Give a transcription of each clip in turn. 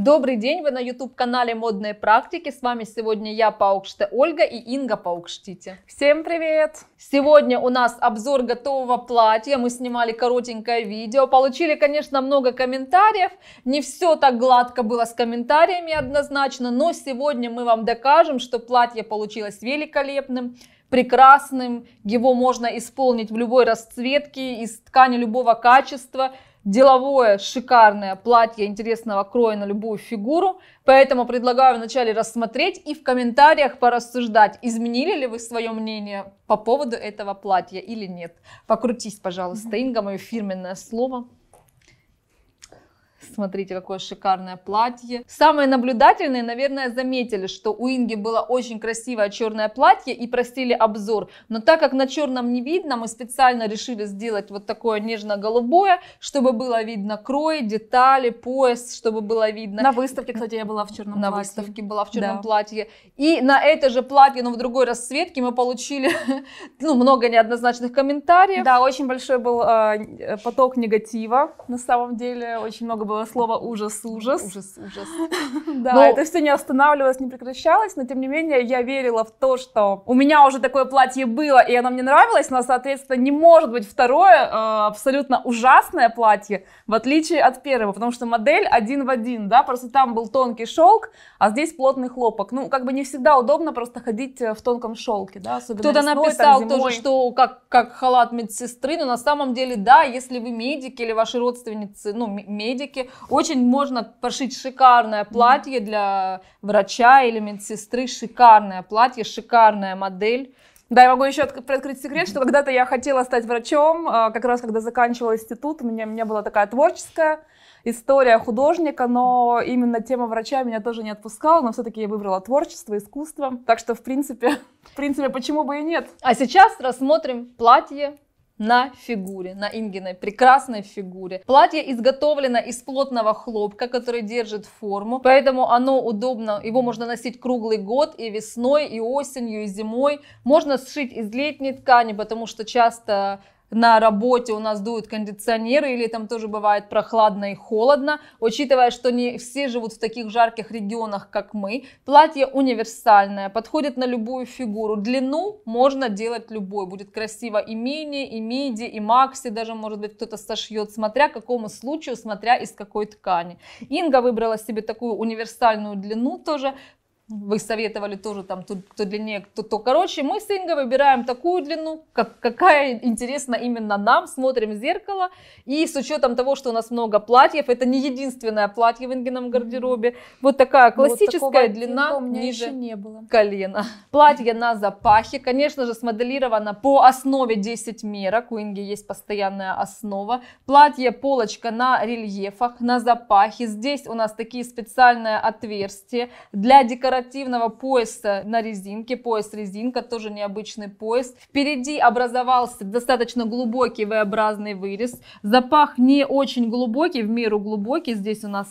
Добрый день, вы на YouTube-канале «Модные практики». С вами сегодня я, Паукште Ольга и Инга Паукштите. Всем привет! Сегодня у нас обзор готового платья. Мы снимали коротенькое видео. Получили, конечно, много комментариев. Не все так гладко было с комментариями однозначно, но сегодня мы вам докажем, что платье получилось великолепным прекрасным, его можно исполнить в любой расцветке, из ткани любого качества – деловое, шикарное платье интересного кроя на любую фигуру. Поэтому предлагаю вначале рассмотреть и в комментариях порассуждать, изменили ли вы свое мнение по поводу этого платья или нет. Покрутись, пожалуйста, Инга, мое фирменное слово. Смотрите, какое шикарное платье. Самые наблюдательные, наверное, заметили, что у Инги было очень красивое черное платье и просили обзор. Но так как на черном не видно, мы специально решили сделать вот такое нежно-голубое, чтобы было видно крой, детали, пояс, чтобы было видно. На выставке, кстати, я была в черном на платье. На выставке была в черном да. платье. И на это же платье, но в другой расцветке мы получили ну, много неоднозначных комментариев. Да, очень большой был э, поток негатива, на самом деле. Очень много в слово ужас-ужас. Ужас-ужас. Да, но... Ну, это все не останавливалось, не прекращалось, но тем не менее я верила в то, что у меня уже такое платье было, и оно мне нравилось, но, соответственно, не может быть второе э, абсолютно ужасное платье, в отличие от первого, потому что модель один в один, да, просто там был тонкий шелк, а здесь плотный хлопок. Ну, как бы не всегда удобно просто ходить э, в тонком шелке, да, особенно Кто-то весной, написал тоже, что как, как халат медсестры, но на самом деле, да, если вы медики или ваши родственницы, ну, медики, девушки. Очень можно пошить шикарное платье для врача или медсестры, шикарное платье, шикарная модель. Да, я могу еще открыть секрет, что когда-то я хотела стать врачом, а, как раз когда заканчивала институт, у меня, у меня была такая творческая история художника, но именно тема врача меня тоже не отпускала, но все-таки я выбрала творчество, искусство, так что, в принципе, в принципе, почему бы и нет. А сейчас рассмотрим платье на фигуре, на Ингиной прекрасной фигуре. Платье изготовлено из плотного хлопка, который держит форму, поэтому оно удобно, его можно носить круглый год и весной, и осенью, и зимой. Можно сшить из летней ткани, потому что часто на работе у нас дуют кондиционеры или там тоже бывает прохладно и холодно, учитывая, что не все живут в таких жарких регионах, как мы. Платье универсальное, подходит на любую фигуру. Длину можно делать любой, будет красиво и мини, и миди, и макси, даже может быть кто-то сошьет, смотря какому случаю, смотря из какой ткани. Инга выбрала себе такую универсальную длину тоже, вы советовали тоже там кто, кто длиннее, кто то короче. Мы с Инго выбираем такую длину, как, какая интересна именно нам, смотрим в зеркало. И с учетом того, что у нас много платьев, это не единственное платье в Ингином гардеробе. Вот такая классическая вот длина у меня ниже еще не было. колена. Платье на запахе, конечно же, смоделировано по основе 10 мерок. У Инги есть постоянная основа. Платье полочка на рельефах, на запахе. Здесь у нас такие специальные отверстия для декоративных декоративного пояса на резинке, пояс-резинка, тоже необычный пояс. Впереди образовался достаточно глубокий V-образный вырез. Запах не очень глубокий, в меру глубокий. Здесь у нас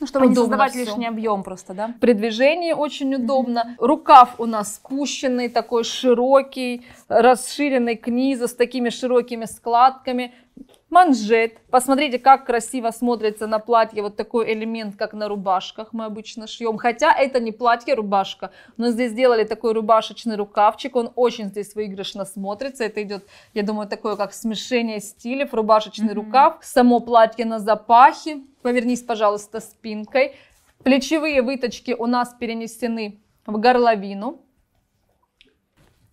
ну, чтобы Удобно не создавать все. лишний объем просто, да? При движении очень удобно. Mm-hmm. Рукав у нас спущенный, такой широкий, расширенный к низу, с такими широкими складками манжет. Посмотрите, как красиво смотрится на платье вот такой элемент, как на рубашках мы обычно шьем. Хотя это не платье, рубашка, но здесь сделали такой рубашечный рукавчик, он очень здесь выигрышно смотрится. Это идет, я думаю, такое как смешение стилей, рубашечный mm-hmm. рукав, само платье на запахе. Повернись, пожалуйста, спинкой. Плечевые выточки у нас перенесены в горловину.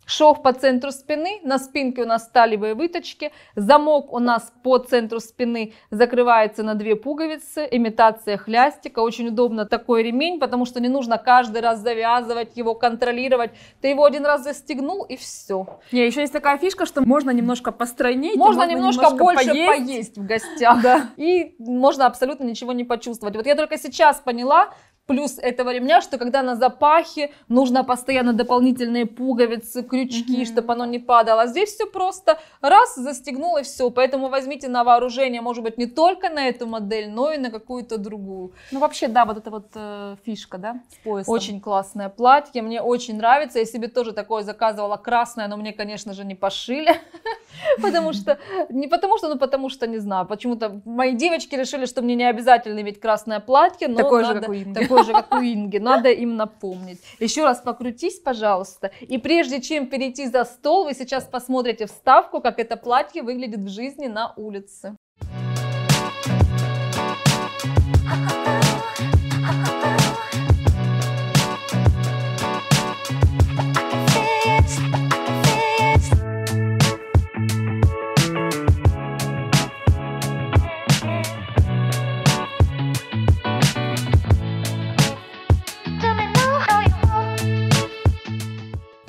Шов по центру спины, на спинке у нас сталевые выточки, замок у нас по центру спины закрывается на две пуговицы, имитация хлястика, очень удобно такой ремень, потому что не нужно каждый раз завязывать его, контролировать, ты его один раз застегнул и все. Не, еще есть такая фишка, что можно немножко постранить, можно, можно немножко, немножко больше поесть, поесть в гостях, да. и можно абсолютно ничего не почувствовать. Вот я только сейчас поняла, плюс этого ремня, что когда на запахе нужно постоянно дополнительные пуговицы, крючки, mm чтобы оно не падало. А здесь все просто раз, застегнул и все. Поэтому возьмите на вооружение, может быть, не только на эту модель, но и на какую-то другую. Ну вообще, да, вот эта вот э, фишка, да, с поясом. Очень классное платье, мне очень нравится. Я себе тоже такое заказывала красное, но мне, конечно же, не пошили. Потому что, не потому что, ну потому что, не знаю, почему-то мои девочки решили, что мне не обязательно иметь красное платье. Такое же, как у такой же, как у Инги. Надо им напомнить. Еще раз покрутись, пожалуйста. И прежде чем перейти за стол, вы сейчас посмотрите вставку, как это платье выглядит в жизни на улице.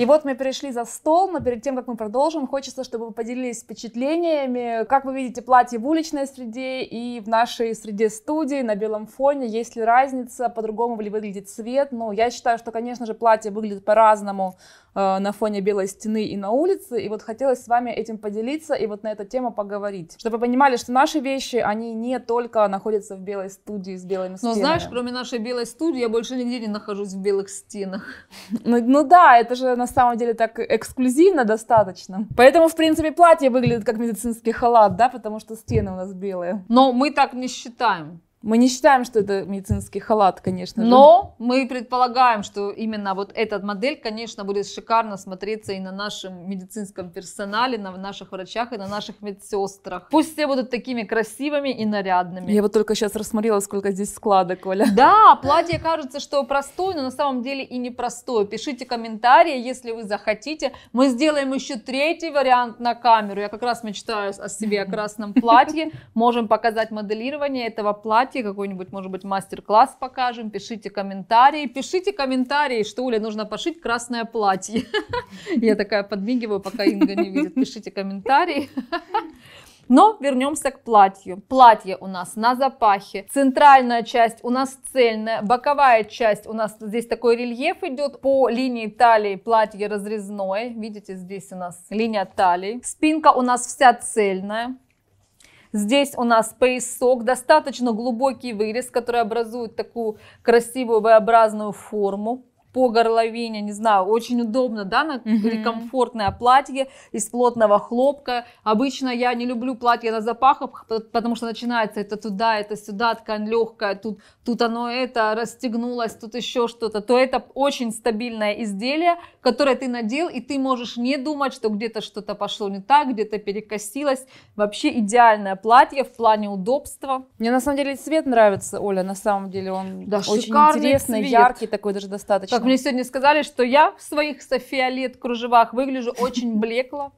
И вот мы перешли за стол, но перед тем, как мы продолжим, хочется, чтобы вы поделились впечатлениями, как вы видите платье в уличной среде и в нашей среде студии на белом фоне, есть ли разница, по-другому ли выглядит цвет. Ну, я считаю, что, конечно же, платье выглядит по-разному э, на фоне белой стены и на улице, и вот хотелось с вами этим поделиться и вот на эту тему поговорить, чтобы вы понимали, что наши вещи, они не только находятся в белой студии с белыми стенами. Но знаешь, кроме нашей белой студии, я больше нигде не нахожусь в белых стенах. Ну, ну да, это же на самом деле так эксклюзивно достаточно. Поэтому, в принципе, платье выглядит как медицинский халат, да, потому что стены у нас белые. Но мы так не считаем. Мы не считаем, что это медицинский халат, конечно же. Но мы предполагаем, что именно вот эта модель, конечно, будет шикарно смотреться и на нашем медицинском персонале, на наших врачах и на наших медсестрах. Пусть все будут такими красивыми и нарядными. Я вот только сейчас рассмотрела, сколько здесь складок, Оля. Да, платье кажется, что простое, но на самом деле и непростое. Пишите комментарии, если вы захотите. Мы сделаем еще третий вариант на камеру. Я как раз мечтаю о себе, о красном платье. Можем показать моделирование этого платья формате, какой-нибудь, может быть, мастер-класс покажем, пишите комментарии, пишите комментарии, что, Оля, нужно пошить красное платье. Я такая подмигиваю, пока Инга не видит, пишите комментарии. Но вернемся к платью. Платье у нас на запахе. Центральная часть у нас цельная. Боковая часть у нас здесь такой рельеф идет. По линии талии платье разрезное. Видите, здесь у нас линия талии. Спинка у нас вся цельная. Здесь у нас поясок, достаточно глубокий вырез, который образует такую красивую V-образную форму по горловине, не знаю, очень удобно, да, на mm-hmm. комфортное платье из плотного хлопка. Обычно я не люблю платье на запахах, потому что начинается это туда, это сюда, ткань легкая, тут, тут оно это расстегнулось, тут еще что-то. То это очень стабильное изделие, которое ты надел, и ты можешь не думать, что где-то что-то пошло не так, где-то перекосилось. Вообще идеальное платье в плане удобства. Мне на самом деле цвет нравится, Оля, на самом деле он да, очень интересный, цвет. яркий такой даже достаточно. Вот мне сегодня сказали, что я в своих софиолет кружевах выгляжу очень блекло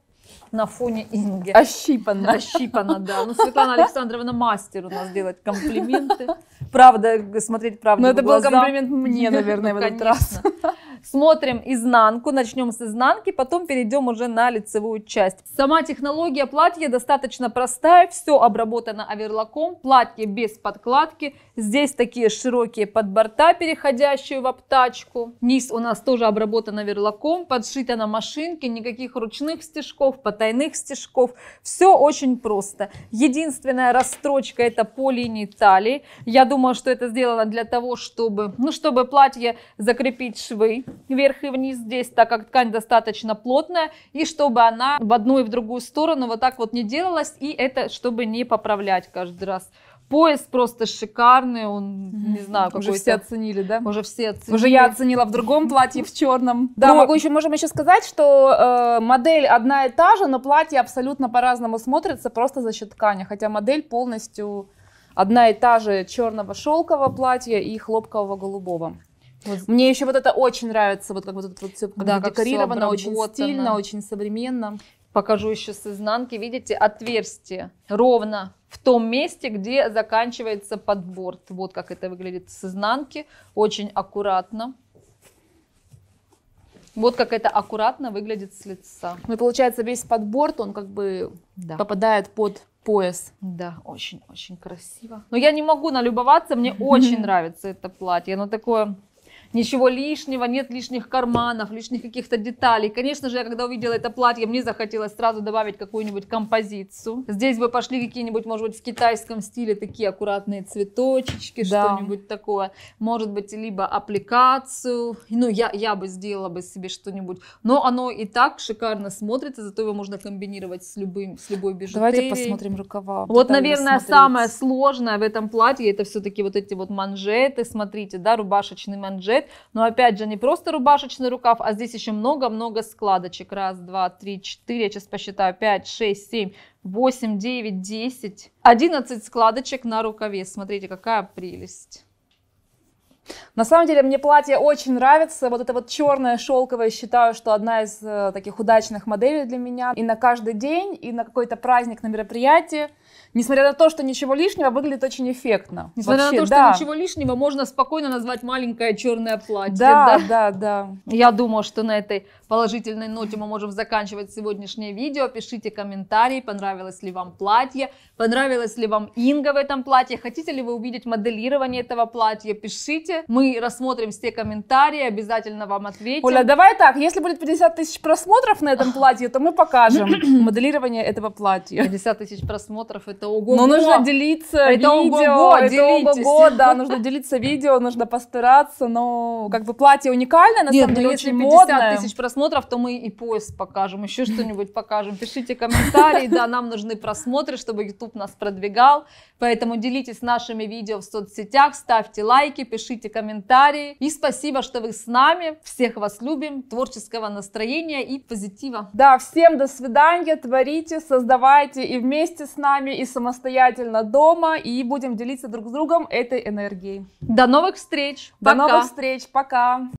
на фоне Инги. Ощипана. Ощипана, да. Ну, Светлана Александровна мастер у нас делать комплименты. Правда, смотреть правду ну, Но это был комплимент мне, ну, наверное, в этот раз. Смотрим изнанку, начнем с изнанки, потом перейдем уже на лицевую часть. Сама технология платья достаточно простая, все обработано оверлоком, платье без подкладки. Здесь такие широкие подборта, переходящие в обтачку. Низ у нас тоже обработан оверлоком, подшито на машинке, никаких ручных стежков, потайных стежков. Все очень просто. Единственная расстрочка это по линии талии. Я думаю, что это сделано для того, чтобы, ну, чтобы платье закрепить швы вверх и вниз здесь, так как ткань достаточно плотная, и чтобы она в одну и в другую сторону вот так вот не делалась, и это чтобы не поправлять каждый раз. Пояс просто шикарный, он, не знаю, какой Уже все оценили, да? Уже все оценили. Уже я оценила в другом платье, в черном. Да, но... могу еще, можем еще сказать, что э, модель одна и та же, но платье абсолютно по-разному смотрится просто за счет ткани, хотя модель полностью одна и та же черного шелкового платья и хлопкового голубого. Вот. Мне еще вот это очень нравится, вот как вот это вот все да, декорировано, очень стильно, очень современно. Покажу еще с изнанки, видите, отверстие ровно в том месте, где заканчивается подборд. Вот как это выглядит с изнанки, очень аккуратно. Вот как это аккуратно выглядит с лица. Ну, получается, весь подборд, он как бы да. попадает под пояс. Да, очень-очень красиво. Но я не могу налюбоваться, мне очень нравится это платье. Оно такое ничего лишнего, нет лишних карманов, лишних каких-то деталей. Конечно же, я когда увидела это платье, мне захотелось сразу добавить какую-нибудь композицию. Здесь бы пошли какие-нибудь, может быть, в китайском стиле такие аккуратные цветочки да. что-нибудь такое. Может быть, либо аппликацию. Ну, я, я бы сделала бы себе что-нибудь. Но оно и так шикарно смотрится, зато его можно комбинировать с, любым, с любой бижутерией. Давайте посмотрим рукава. Вот, наверное, самое сложное в этом платье, это все-таки вот эти вот манжеты, смотрите, да, рубашечный манжет бюджет. Но опять же, не просто рубашечный рукав, а здесь еще много-много складочек. Раз, два, три, четыре, я сейчас посчитаю, пять, шесть, семь, восемь, девять, десять, одиннадцать складочек на рукаве. Смотрите, какая прелесть. На самом деле мне платье очень нравится. Вот это вот черное шелковое, считаю, что одна из э, таких удачных моделей для меня. И на каждый день, и на какой-то праздник, на мероприятие несмотря на то, что ничего лишнего, выглядит очень эффектно. Несмотря Вообще, на то, да. что ничего лишнего, можно спокойно назвать маленькое черное платье. Да, да, да, да. Я думаю, что на этой положительной ноте мы можем заканчивать сегодняшнее видео. Пишите комментарии, понравилось ли вам платье, понравилось ли вам Инга в этом платье, хотите ли вы увидеть моделирование этого платья, пишите. Мы рассмотрим все комментарии, обязательно вам ответим. Оля, давай так, если будет 50 тысяч просмотров на этом платье, то мы покажем моделирование этого платья. 50 тысяч просмотров, это это ого Но нужно делиться это видео, это делитесь. да, нужно делиться видео, нужно постараться, но как бы платье уникальное, на Нет, самом ну деле если очень 50 модное. тысяч просмотров, то мы и пояс покажем, еще что-нибудь покажем. Пишите комментарии, да, нам нужны просмотры, чтобы YouTube нас продвигал, поэтому делитесь нашими видео в соцсетях, ставьте лайки, пишите комментарии и спасибо, что вы с нами, всех вас любим, творческого настроения и позитива. Да, всем до свидания, творите, создавайте и вместе с нами, и с самостоятельно дома и будем делиться друг с другом этой энергией. До новых встреч! До пока. новых встреч! Пока!